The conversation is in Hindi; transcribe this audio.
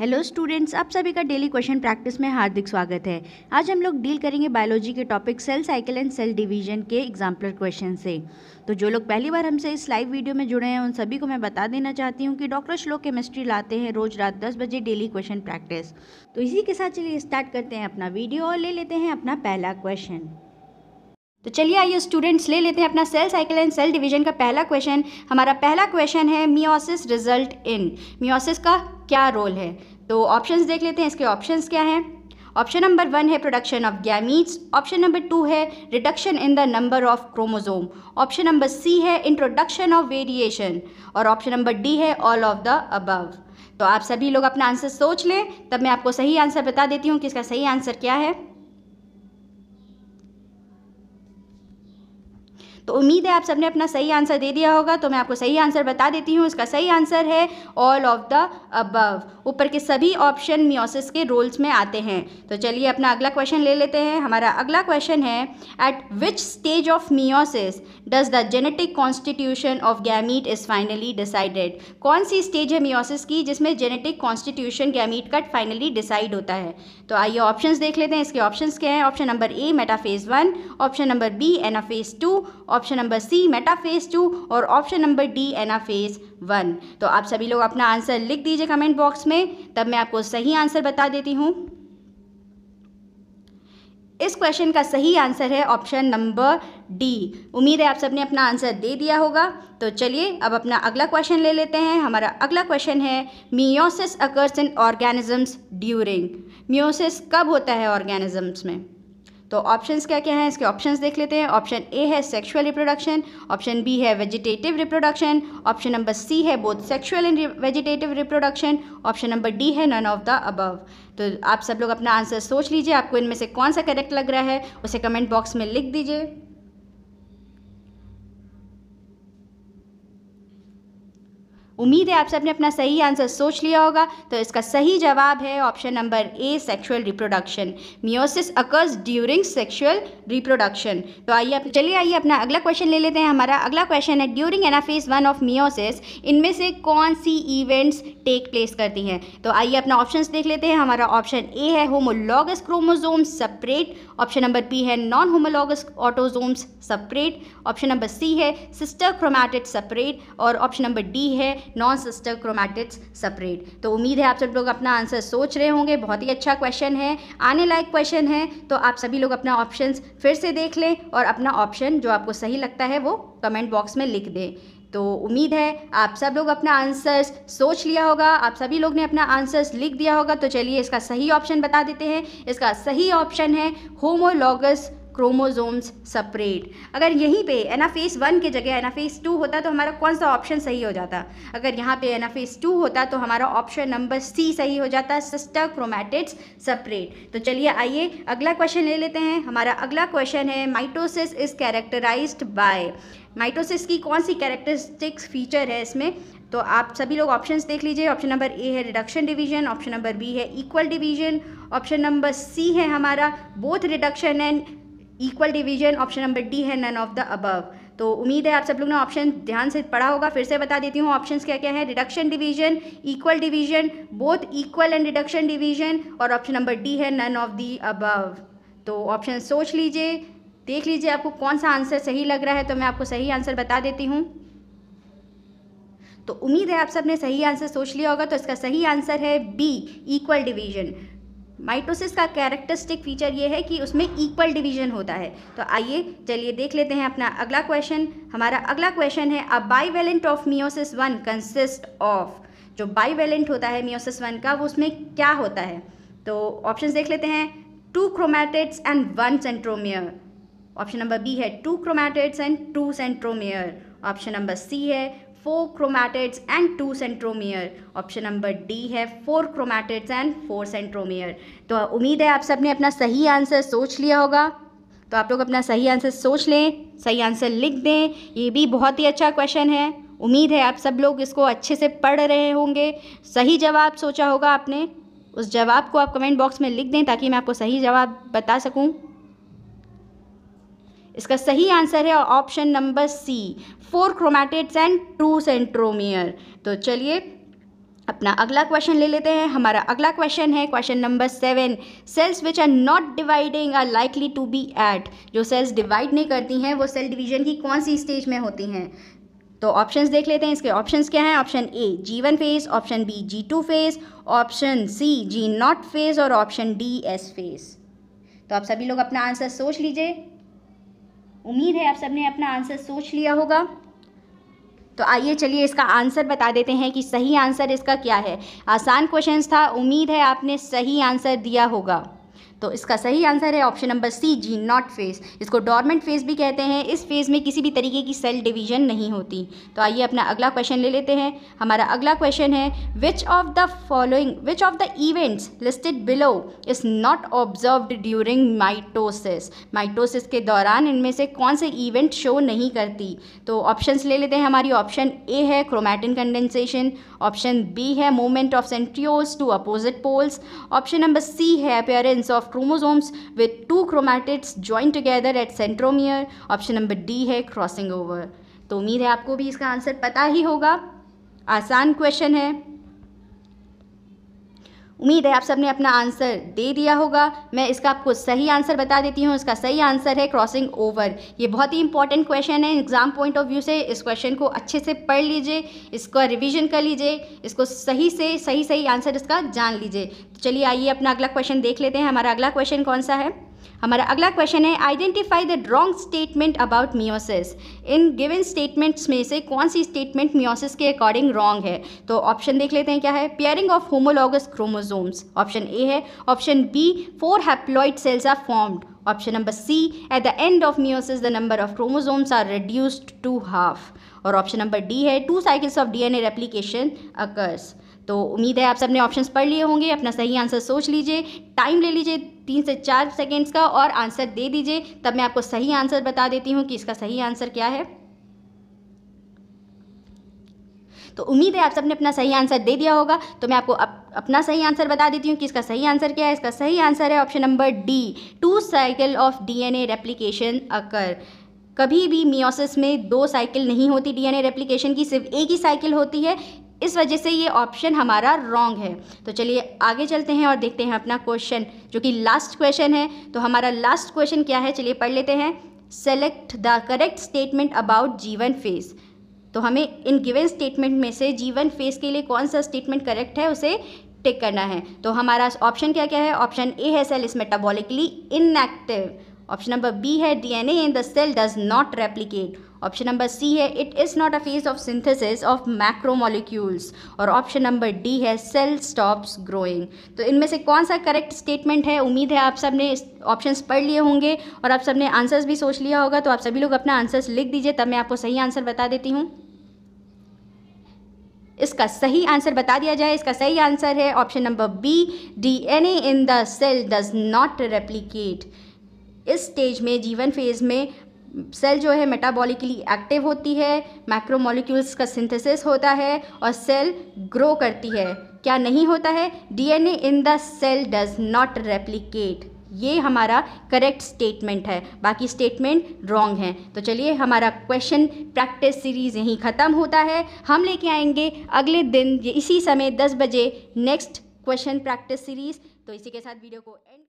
हेलो स्टूडेंट्स आप सभी का डेली क्वेश्चन प्रैक्टिस में हार्दिक स्वागत है आज हम लोग डील करेंगे बायोलॉजी के topic cell cycle and cell division के एग्जाम्पलर क्वेश्चन से तो जो लोग पहली बार हमसे इस लाइव वीडियो में जुड़े हैं उन सभी को मैं बता देना चाहती हूँ कि डॉक्टर श्लोक केमिस्ट्री लाते हैं रोज रात दस बजे डेली क्वेश्चन प्रैक्टिस तो इसी के साथ चलिए स्टार्ट करते हैं अपना वीडियो और ले लेते हैं अपना पहला क्वेश्चन तो चलिए आइए स्टूडेंट्स ले लेते हैं अपना cell cycle and cell division का पहला क्वेश्चन हमारा पहला क्वेश्चन है मियोसिस रिजल्ट इन मियोसिस का क्या रोल है तो ऑप्शंस देख लेते हैं इसके ऑप्शंस क्या हैं ऑप्शन नंबर वन है production of gametes option number two है reduction in the number of chromosome option number C है इंट्रोडक्शन ऑफ वेरिएशन और ऑप्शन नंबर डी है ऑल ऑफ द अबव तो आप सभी लोग अपना आंसर सोच लें तब मैं आपको सही आंसर बता देती हूँ कि इसका सही आंसर क्या है तो उम्मीद है आप सबने अपना सही आंसर दे दिया होगा तो मैं आपको सही आंसर बता देती हूँ इसका सही आंसर है ऑल ऑफ द अबव ऊपर के सभी ऑप्शन मियोसिस के रोल्स में आते हैं तो चलिए अपना अगला क्वेश्चन ले लेते हैं हमारा अगला क्वेश्चन है at which stage of meiosis does the genetic constitution of gamete is finally decided कौन सी स्टेज है मियोसिस की जिसमें जेनेटिक कॉन्स्टिट्यूशन गैमीट का फाइनली डिसाइड होता है तो आइए ऑप्शंस देख लेते हैं इसके ऑप्शंस क्या हैं option number A metaphase one option number B anaphase two option number C metaphase two और option number D anaphase one तो आप सभी लोग अपना आंसर लिख दीजिए कमेंट बॉक्स में तब मैं आपको सही आंसर बता देती हूँ इस क्वेश्चन का सही आंसर है ऑप्शन नंबर डी उम्मीद है आप सबने अपना आंसर दे दिया होगा तो चलिए अब अपना अगला क्वेश्चन ले लेते हैं हमारा अगला क्वेश्चन है meiosis occurs in organisms during meiosis कब होता है ऑर्गेनिजम्स में तो ऑप्शंस क्या क्या हैं इसके ऑप्शंस देख लेते हैं ऑप्शन ए है सेक्सुअल रिप्रोडक्शन ऑप्शन बी है vegetative reproduction option number C है both sexual and vegetative reproduction option number D है नन ऑफ द अबव तो आप सब लोग अपना आंसर सोच लीजिए आपको इनमें से कौन सा करेक्ट लग रहा है उसे कमेंट बॉक्स में लिख दीजिए उम्मीद है आप सबने अपना सही आंसर सोच लिया होगा तो इसका सही जवाब है option number A sexual reproduction meiosis occurs during sexual reproduction तो आइए चलिए आइए अपना अगला क्वेश्चन ले लेते हैं हमारा अगला क्वेश्चन है during anaphase one of meiosis इनमें से कौन सी इवेंट्स टेक प्लेस करती हैं तो आइए अपना ऑप्शन देख लेते हैं हमारा ऑप्शन ए है homologous chromosome separate option number B है non homologous autosomes separate option number C है सिस्टर क्रोमैटिड सेपरेट और ऑप्शन नंबर डी है नॉन सिस्टर क्रोमैटिड्स सपरेट तो उम्मीद है आप सब लोग अपना आंसर सोच रहे होंगे बहुत ही अच्छा क्वेश्चन है आने लायक क्वेश्चन है तो आप सभी लोग अपना ऑप्शन फिर से देख लें और अपना ऑप्शन जो आपको सही लगता है वो कमेंट बॉक्स में लिख दें तो उम्मीद है आप सब लोग अपना आंसर्स सोच लिया होगा आप सभी लोग ने अपना आंसर्स लिख दिया होगा तो चलिए इसका सही ऑप्शन बता देते हैं इसका सही ऑप्शन है होमोलॉगस क्रोमोजोम्स सपरेट अगर यहीं पे एनाफेस वन के जगह एनाफेस टू होता तो हमारा कौन सा ऑप्शन सही हो जाता अगर यहाँ पे एनाफेस टू होता तो हमारा ऑप्शन नंबर सी सही हो जाता सिस्टर क्रोमैटिड्स सपरेट तो चलिए आइए अगला क्वेश्चन ले लेते हैं हमारा अगला क्वेश्चन है mitosis is characterise by mitosis की कौन सी कैरेक्टरिस्टिक्स फीचर है इसमें तो आप सभी लोग ऑप्शंस देख लीजिए ऑप्शन नंबर ए है reduction division option number B है equal division option number C है हमारा both reduction and equal division option number D है नन ऑफ द अबव तो उम्मीद है आप सब लोग ने ऑप्शन ध्यान से पढ़ा होगा फिर से बता देती हूँ ऑप्शंस क्या क्या है reduction division equal division both equal and reduction division और ऑप्शन नंबर डी है नन ऑफ दी अबव तो ऑप्शन सोच लीजिए देख लीजिए आपको कौन सा आंसर सही लग रहा है तो मैं आपको सही आंसर बता देती हूँ तो उम्मीद है आप सब ने सही आंसर सोच लिया होगा तो इसका सही आंसर है बी इक्वल डिवीजन माइटोसिस का कैरेक्टरिस्टिक फीचर ये है कि उसमें इक्वल डिवीजन होता है तो आइए चलिए देख लेते हैं अपना अगला क्वेश्चन हमारा अगला क्वेश्चन है a bivalent of meiosis one consist of जो बाईवेलेंट होता है मियोसिस वन का वो उसमें क्या होता है तो ऑप्शन देख लेते हैं two chromatids and one centromere option number B है two chromatids and two centromere option number C है four chromatids and two centromere option number D है four chromatids and four centromere तो उम्मीद है आप सब ने अपना सही आंसर सोच लिया होगा तो आप लोग अपना सही आंसर सोच लें सही आंसर लिख दें ये भी बहुत ही अच्छा क्वेश्चन है उम्मीद है आप सब लोग इसको अच्छे से पढ़ रहे होंगे सही जवाब सोचा होगा आपने उस जवाब को आप कमेंट बॉक्स में लिख दें ताकि मैं आपको सही जवाब बता सकूं इसका सही आंसर है option number C four chromatids and two centromere तो चलिए अपना अगला क्वेश्चन ले लेते हैं हमारा अगला क्वेश्चन है question number seven cells which are not dividing are likely to be at जो सेल्स डिवाइड नहीं करती हैं वो सेल डिवीजन की कौन सी स्टेज में होती हैं तो ऑप्शंस देख लेते हैं इसके ऑप्शंस क्या हैं option A G one phase option B G two phase option C G not phase और ऑप्शन डी एस फेज तो आप सभी लोग अपना आंसर सोच लीजिए उम्मीद है आप सबने अपना आंसर सोच लिया होगा तो आइए चलिए इसका आंसर बता देते हैं कि सही आंसर इसका क्या है आसान क्वेश्चन था उम्मीद है आपने सही आंसर दिया होगा तो इसका सही आंसर है option number C G not phase इसको डॉर्मेंट फेस भी कहते हैं इस फेज़ में किसी भी तरीके की सेल डिवीजन नहीं होती तो आइए अपना अगला क्वेश्चन ले लेते हैं हमारा अगला क्वेश्चन है which of the following which of the events listed below is not observed during mitosis mitosis के दौरान इनमें से कौन से इवेंट शो नहीं करती तो ऑप्शन ले लेते हैं हमारी ऑप्शन ए है क्रोमैटिन कंडेंसेशन ऑप्शन बी है movement of centrioles to opposite poles option number C है appearance of chromosomes with two chromatids join together at centromere option number D है क्रॉसिंग ओवर तो उम्मीद है आपको भी इसका आंसर पता ही होगा आसान क्वेश्चन है उम्मीद है आप सब ने अपना आंसर दे दिया होगा मैं इसका आपको सही आंसर बता देती हूँ इसका सही आंसर है क्रॉसिंग ओवर ये बहुत ही इंपॉर्टेंट क्वेश्चन है एग्जाम पॉइंट ऑफ व्यू से इस क्वेश्चन को अच्छे से पढ़ लीजिए इसका रिविजन कर लीजिए इसको सही से सही सही आंसर इसका जान लीजिए तो चलिए आइए अपना अगला क्वेश्चन देख लेते हैं हमारा अगला क्वेश्चन कौन सा है हमारा अगला क्वेश्चन है identify the wrong statement about meiosis in given statements में से कौन सी स्टेटमेंट मियोसिस के अकॉर्डिंग रॉन्ग है तो ऑप्शन देख लेते हैं क्या है pairing of homologous chromosomes option A है option B four haploid cells are formed option number C at the end of meiosis the number of chromosomes are reduced to half और ऑप्शन नंबर डी है two cycles of D N A replication occurs तो उम्मीद है आप सबने ऑप्शंस पढ़ लिए होंगे अपना सही आंसर सोच लीजिए टाइम ले लीजिए तीन से चार सेकेंड्स का और आंसर दे दीजिए तब मैं आपको सही आंसर बता देती हूँ कि इसका सही आंसर क्या है तो उम्मीद है आप सबने अपना सही आंसर दे दिया होगा तो मैं आपको अप, अपना सही आंसर बता देती हूँ कि इसका सही आंसर क्या है इसका सही आंसर है option number D two cycle of DNA replication occur कभी भी मियोसिस में दो साइकिल नहीं होती डीएनए रेप्लिकेशन की सिर्फ एक ही साइकिल होती है इस वजह से ये ऑप्शन हमारा रॉन्ग है तो चलिए आगे चलते हैं और देखते हैं अपना क्वेश्चन जो कि लास्ट क्वेश्चन है तो हमारा लास्ट क्वेश्चन क्या है चलिए पढ़ लेते हैं select the correct statement about G one phase तो हमें इन गिवन स्टेटमेंट में से जीवन फेस के लिए कौन सा स्टेटमेंट करेक्ट है उसे टिक करना है तो हमारा ऑप्शन क्या क्या है ऑप्शन ए है cell is metabolically inactive option number B है DNA in the cell does not replicate option number C है it is not a phase of synthesis of macromolecules और ऑप्शन नंबर डी है सेल स्टॉप्स ग्रोइंग तो इनमें से कौन सा करेक्ट स्टेटमेंट है उम्मीद है आप सब ने ऑप्शंस पढ़ लिए होंगे और आप सब ने आंसर्स भी सोच लिया होगा तो आप सभी लोग अपना आंसर्स लिख दीजिए तब मैं आपको सही आंसर बता देती हूँ इसका सही आंसर बता दिया जाए इसका सही आंसर है option number B A in the cell does not replicate इस स्टेज में जीवन फेज में सेल जो है मेटाबॉलिकली एक्टिव होती है मैक्रोमोलिक्यूल्स का सिंथेसिस होता है और सेल ग्रो करती है क्या नहीं होता है DNA in the cell does not replicate ये हमारा करेक्ट स्टेटमेंट है बाकी स्टेटमेंट रॉन्ग है तो चलिए हमारा क्वेश्चन प्रैक्टिस सीरीज यहीं ख़त्म होता है हम लेके आएंगे अगले दिन इसी समय 10 बजे नेक्स्ट क्वेश्चन प्रैक्टिस सीरीज तो इसी के साथ वीडियो को एंड